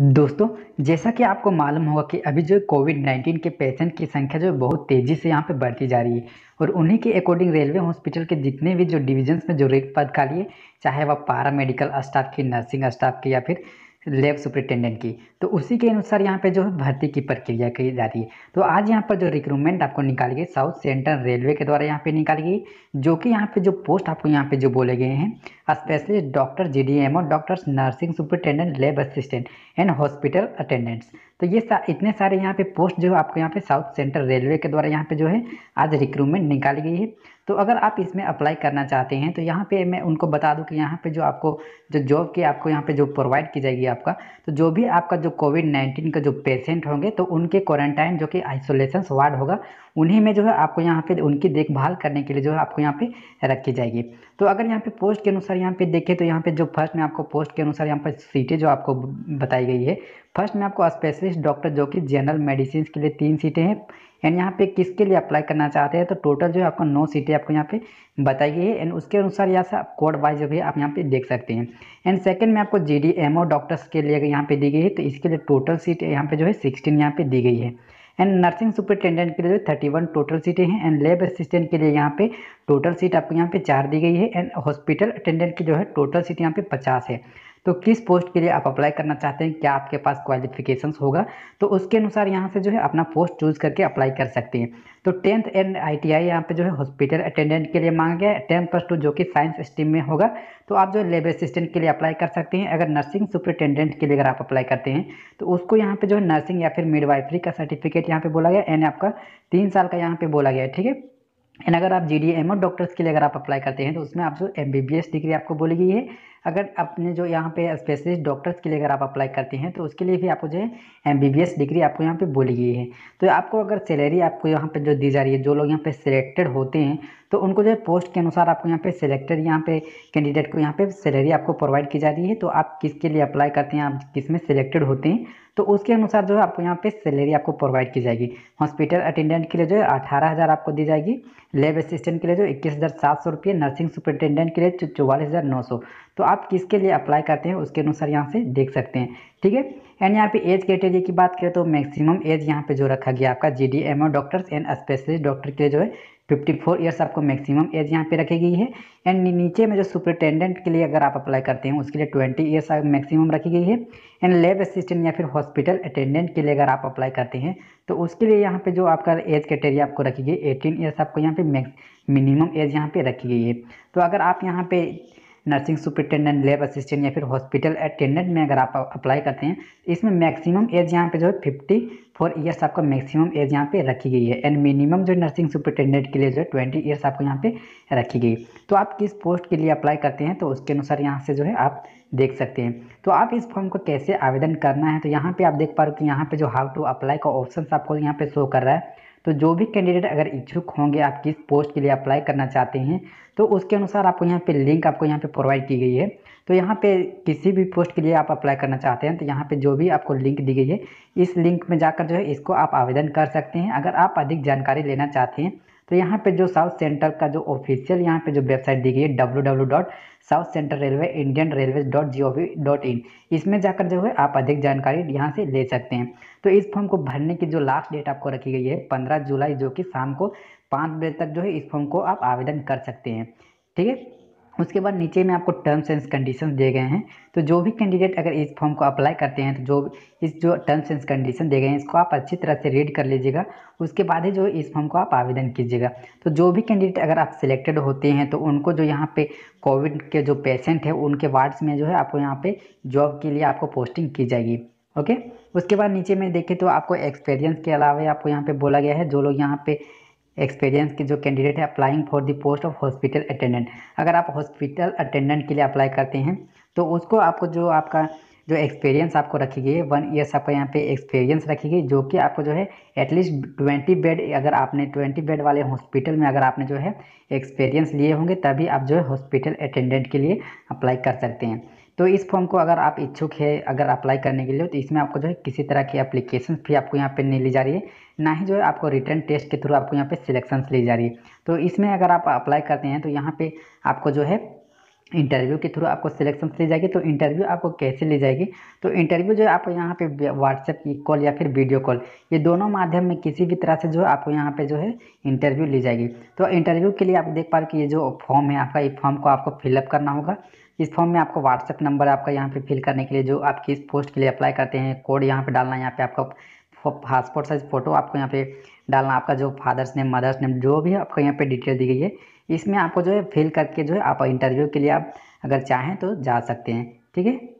दोस्तों जैसा कि आपको मालूम होगा कि अभी जो कोविड 19 के पेशेंट की संख्या जो है बहुत तेज़ी से यहाँ पे बढ़ती जा रही है और उन्हीं के अकॉर्डिंग रेलवे हॉस्पिटल के जितने भी जो डिविजन्स में जो रिक्त पद खाली है चाहे वह पारा मेडिकल स्टाफ की नर्सिंग स्टाफ की या फिर लेब सुप्रिटेंडेंट की तो उसी के अनुसार यहाँ पे जो है भर्ती की प्रक्रिया की जा रही है तो आज यहाँ पर जो रिक्रूटमेंट आपको निकाली गई साउथ सेंट्रल रेलवे के द्वारा यहाँ पे निकाली गई जो कि यहाँ पे जो पोस्ट आपको यहाँ पे जो बोले गए हैं specialist doctor G D M O doctors nursing superintendent lab assistant and hospital attendants तो ये सा, इतने सारे यहाँ पे पोस्ट जो है आपको यहाँ पे साउथ सेंट्रल रेलवे के द्वारा यहाँ पे जो है आज रिक्रूटमेंट निकाली गई है तो अगर आप इसमें अप्लाई करना चाहते हैं तो यहाँ पे मैं उनको बता दूं कि यहाँ पे जो आपको जो जॉब की आपको यहाँ पे जो प्रोवाइड की जाएगी आपका तो जो भी आपका जो कोविड नाइन्टीन का जो पेशेंट होंगे तो उनके क्वारंटाइन जो कि आइसोलेशन वार्ड होगा उन्हीं में जो है आपको यहाँ पे उनकी देखभाल करने के लिए जो है आपको यहाँ पे रखी जाएगी तो अगर यहाँ पे पोस्ट के अनुसार यहाँ पे देखें तो यहाँ पे जो फर्स्ट में आपको पोस्ट के अनुसार यहाँ पर सीटें जो आपको बताई गई है फर्स्ट में आपको स्पेशलिस्ट डॉक्टर जो कि जनरल मेडिसिन के लिए तीन सीटें हैं एंड यहाँ पे किसके लिए अप्लाई करना चाहते हैं तो टोटल जो है आपको नौ सीटें आपको यहाँ पे बताई गई है एंड उसके अनुसार यहाँ से आप कोड वाइज भी आप यहाँ पे देख सकते हैं एंड सेकंड में आपको G D M O doctors के लिए यहाँ पे दी गई है तो इसके लिए टोटल सीट यहाँ पे जो है सिक्सटीन यहाँ पे दी गई है एंड नर्सिंग सुपरिटेंडेंट के लिए थर्टी वन टोटल सीटें हैं एंड लेब असिस्टेंट के लिए यहाँ पे टोटल सीट आपको यहाँ पे चार दी गई है एंड हॉस्पिटल अटेंडेंट की जो है टोटल सीट यहाँ पे पचास है तो किस पोस्ट के लिए आप अप्लाई करना चाहते हैं क्या आपके पास क्वालिफिकेशंस होगा तो उसके अनुसार यहाँ से जो है अपना पोस्ट चूज करके अप्लाई कर सकते हैं तो tenth and I T I यहाँ पर जो है हॉस्पिटल अटेंडेंट के लिए मांगा गया है टेंथ प्लस टू जो कि साइंस स्ट्रीम में होगा तो आप जो लेबर असिस्टेंट के लिए अप्लाई कर सकते हैं अगर नर्सिंग सुपरिटेंडेंट के लिए अगर आप अप्लाई करते हैं तो उसको यहाँ पे जो है नर्सिंग या फिर मिडवाइफरी का सर्टिफिकेट यहाँ पे बोला गया एंड आपका तीन साल का यहाँ पर बोला गया है ठीक है एंड अगर आप जी डी एम और डॉक्टर्स के लिए अगर आप अप्लाई करते हैं तो उसमें आप जो M B B S degree आपको बोली गई है अगर अपने जो यहाँ पे स्पेशलिस्ट डॉक्टर्स के लिए अगर आप अप्लाई करते हैं तो उसके लिए भी आपको जो है एम डिग्री आपको यहाँ पे बोली गई है तो आपको अगर सैलरी आपको यहाँ पे जो दी जा रही है जो लोग यहाँ पे सिलेक्टेड होते हैं तो उनको जो है पोस्ट के अनुसार आपको यहाँ पे सिलेक्टेड यहाँ पे कैंडिडेट को यहाँ पे सैलरी आपको प्रोवाइड की जा रही है तो आप किसके लिए अप्लाई करते हैं आप किस में सिलेक्टेड होते हैं तो उसके अनुसार जो है आपको यहाँ पे सैलरी आपको प्रोवाइड की जाएगी हॉस्पिटल अटेंडेंट के लिए जो है अठारह हज़ार आपको दी जाएगी लेब असिस्टेंट के लिए जो इक्कीस हज़ार सात सौ रुपये नर्सिंग सुपरिटेंडेंट के लिए चौवालीस हज़ार नौ सौ तो आप किसके लिए अप्लाई करते हैं उसके अनुसार यहाँ से देख सकते हैं ठीक है एंड यहाँ पे एज क्राइटेरिया की बात करें तो मैक्सिमम एज यहाँ पे जो रखा गया आपका G D M O doctors and specialist doctor के लिए जो है फिफ्टी फोर ईयर्स आपको मैक्सिमम एज यहाँ पे रखी गई है एंड नीचे में जो सुपरिटेंडेंट के लिए अगर आप अप्लाई करते हैं उसके लिए ट्वेंटी ईयर्स मैक्सिमम रखी गई है एंड लेब असिस्टेंट या फिर हॉस्पिटल अटेंडेंट के लिए अगर आप अप्लाई करते हैं तो उसके लिए यहाँ पे जो आपका एज क्राइटेरिया आपको रखी गई एटीन ईयर्स आपको यहाँ पे मिनिमम एज यहाँ पे रखी गई है तो अगर आप यहाँ पे नर्सिंग सुपरिटेंडेंट लेब असिस्टेंट या फिर हॉस्पिटल अटेंडेंट में अगर आप अप्लाई करते हैं तो इसमें मैक्सिमम एज यहाँ पे जो है फिफ्टी फोर ईयर्स आपका मैक्सिमम एज यहाँ पे रखी गई है एंड मिनिमम जो नर्सिंग सुपरिटेंडेंट के लिए जो है ट्वेंटी ईयर्स आपको यहाँ पे रखी गई तो आप किस पोस्ट के लिए अप्लाई करते हैं तो उसके अनुसार यहाँ से जो है आप देख सकते हैं तो आप इस फॉर्म को कैसे आवेदन करना है तो यहाँ पर आप देख पा रहे हो कि यहाँ पे जो हाउ टू अप्लाई का ऑप्शन आपको यहाँ पर शो कर रहा है तो जो भी कैंडिडेट अगर इच्छुक होंगे आप किस पोस्ट के लिए अप्लाई करना चाहते हैं तो उसके अनुसार आपको यहाँ पे लिंक आपको यहाँ पे प्रोवाइड की गई है तो यहाँ पे किसी भी पोस्ट के लिए आप अप्लाई करना चाहते हैं तो यहाँ पे जो भी आपको लिंक दी गई है इस लिंक में जाकर जो है इसको आप आवेदन कर सकते हैं अगर आप अधिक जानकारी लेना चाहते हैं तो यहाँ पे जो साउथ सेंटर का जो ऑफिशियल यहाँ पे जो वेबसाइट दी गई है W W dot South Central Railway Indian Railway dot G O V dot in इसमें जाकर जो है आप अधिक जानकारी यहाँ से ले सकते हैं तो इस फॉर्म को भरने की जो लास्ट डेट आपको रखी गई है पंद्रह जुलाई जो कि शाम को पाँच बजे तक जो है इस फॉर्म को आप आवेदन कर सकते हैं ठीक है उसके बाद नीचे में आपको टर्म्स एंड कंडीशन दिए गए हैं तो जो भी कैंडिडेट अगर इस फॉर्म को अप्लाई करते हैं तो जो इस जो टर्म्स एंड कंडीशन दिए गए हैं इसको आप अच्छी तरह से रीड कर लीजिएगा उसके बाद ही जो इस फॉर्म को आप आवेदन कीजिएगा तो जो भी कैंडिडेट अगर आप सिलेक्टेड होते हैं तो उनको जो यहाँ पे कोविड के जो पेशेंट है उनके वार्ड्स में जो है आपको यहाँ पे जॉब के लिए आपको पोस्टिंग की जाएगी ओके उसके बाद नीचे में देखें तो आपको एक्सपीरियंस के अलावा आपको यहाँ पे बोला गया है जो लोग यहाँ पे एक्सपीरियंस के जो कैंडिडेट है applying for the post of hospital attendant अगर आप हॉस्पिटल अटेंडेंट के लिए अप्लाई करते हैं तो उसको आपको जो आपका जो एक्सपीरियंस आपको रखी गई है वन ईयर्स आपका यहाँ पे एक्सपीरियंस रखी गई जो कि आपको जो है एटलीस्ट ट्वेंटी बेड अगर आपने ट्वेंटी बेड वाले हॉस्पिटल में अगर आपने जो है एक्सपीरियंस लिए होंगे तभी आप जो है हॉस्पिटल अटेंडेंट के लिए अप्लाई कर सकते हैं तो इस फॉर्म को अगर आप इच्छुक है अगर अप्लाई करने के लिए तो इसमें आपको जो है किसी तरह की अप्लीकेशन फी आपको यहाँ पे नहीं ली जा रही है ना ही जो है आपको रिटर्न टेस्ट के थ्रू आपको यहाँ पे सिलेक्शंस ली जा रही है तो इसमें अगर आप अप्लाई करते हैं तो यहाँ पे आपको जो है इंटरव्यू के थ्रू आपको सिलेक्शन ली ले जाएगी तो इंटरव्यू आपको कैसे ले जाएगी तो इंटरव्यू जो है आपको यहाँ पे व्हाट्सएप कॉल या फिर वीडियो कॉल ये दोनों माध्यम में किसी भी तरह से जो है आपको यहाँ पे जो है इंटरव्यू ली जाएगी तो इंटरव्यू के लिए आप देख पा रहे कि ये जो फॉर्म है आपका ये फॉर्म को आपको फिलअप करना होगा इस फॉर्म में आपको व्हाट्सएप नंबर आपका यहाँ पे फिल करने के लिए जो आप किस पोस्ट के लिए अप्लाई करते हैं कोड यहाँ पर डालना है यहाँ पर आपका पासपोर्ट साइज़ फ़ोटो आपको यहाँ पे डालना आपका जो फादर्स नेम मदर्स नेम जो भी आपको यहाँ पे डिटेल दी गई है इसमें आपको जो है फिल करके जो है आप इंटरव्यू के लिए आप अगर चाहें तो जा सकते हैं ठीक है